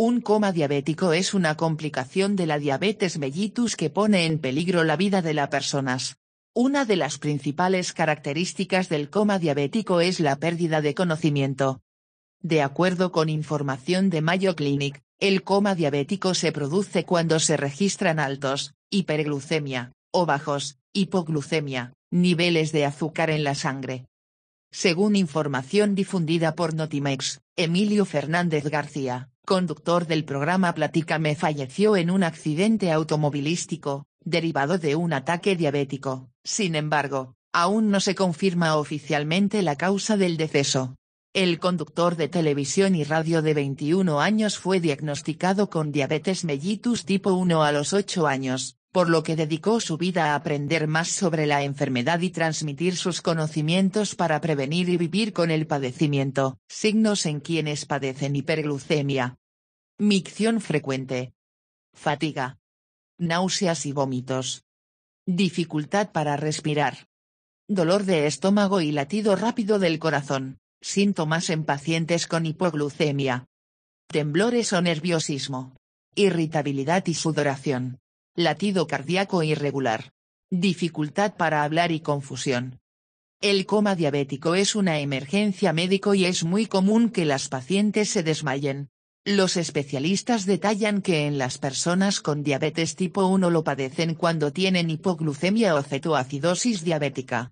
Un coma diabético es una complicación de la diabetes mellitus que pone en peligro la vida de las personas. Una de las principales características del coma diabético es la pérdida de conocimiento. De acuerdo con información de Mayo Clinic, el coma diabético se produce cuando se registran altos, hiperglucemia, o bajos, hipoglucemia, niveles de azúcar en la sangre. Según información difundida por Notimex, Emilio Fernández García, conductor del programa Platícame falleció en un accidente automovilístico, derivado de un ataque diabético. Sin embargo, aún no se confirma oficialmente la causa del deceso. El conductor de televisión y radio de 21 años fue diagnosticado con diabetes mellitus tipo 1 a los 8 años, por lo que dedicó su vida a aprender más sobre la enfermedad y transmitir sus conocimientos para prevenir y vivir con el padecimiento. Signos en quienes padecen hiperglucemia, Micción frecuente. Fatiga. Náuseas y vómitos. Dificultad para respirar. Dolor de estómago y latido rápido del corazón. Síntomas en pacientes con hipoglucemia. Temblores o nerviosismo. Irritabilidad y sudoración. Latido cardíaco irregular. Dificultad para hablar y confusión. El coma diabético es una emergencia médico y es muy común que las pacientes se desmayen, los especialistas detallan que en las personas con diabetes tipo 1 lo padecen cuando tienen hipoglucemia o cetoacidosis diabética.